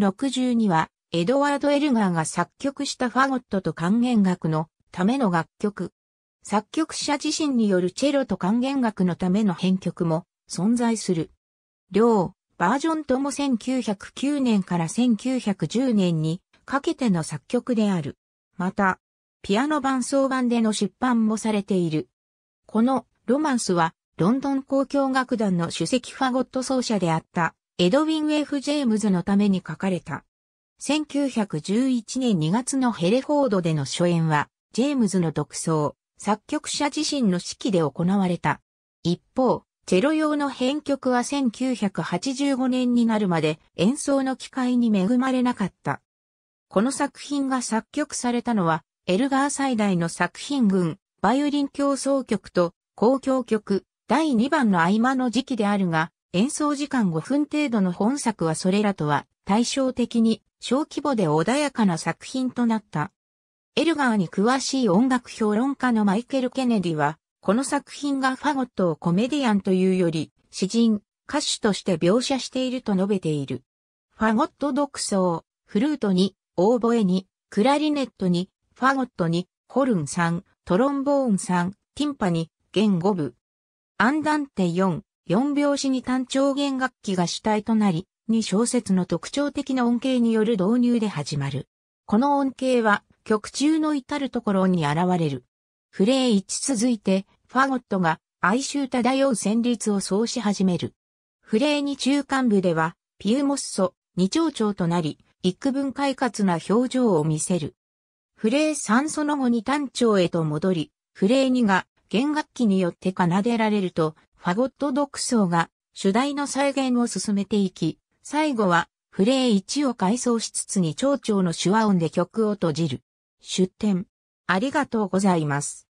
62は、エドワード・エルガーが作曲したファゴットと管弦楽のための楽曲。作曲者自身によるチェロと管弦楽のための編曲も存在する。両バージョンとも1909年から1910年にかけての作曲である。また、ピアノ伴奏版での出版もされている。このロマンスはロンドン交響楽団の首席ファゴット奏者であったエドウィン・ F・ ジェームズのために書かれた。1911年2月のヘレフォードでの初演は、ジェームズの独奏、作曲者自身の指揮で行われた。一方、チェロ用の編曲は1985年になるまで演奏の機会に恵まれなかった。この作品が作曲されたのは、エルガー最大の作品群、バイオリン競奏曲と交響曲、第2番の合間の時期であるが、演奏時間5分程度の本作はそれらとは対照的に小規模で穏やかな作品となった。エルガーに詳しい音楽評論家のマイケル・ケネディは、この作品がファゴットをコメディアンというより、詩人、歌手として描写していると述べている。ファゴット独奏、フルートに、オーボエに、クラリネットに、ファゴットに、ホルン3、トロンボーン3、ティンパに、弦5部。アンダンテ4、4拍子に単調弦楽器が主体となり、2小節の特徴的な音形による導入で始まる。この音形は曲中の至るところに現れる。フレー1続いて、ファゴットが哀愁漂う旋律を奏し始める。フレー2中間部では、ピューモッソ、二丁長となり、幾分快活な表情を見せる。フレー3その後に単調へと戻り、フレー2が弦楽器によって奏でられると、ファゴット独奏が主題の再現を進めていき、最後はフレー1を改装しつつに蝶々の手話音で曲を閉じる。出展。ありがとうございます。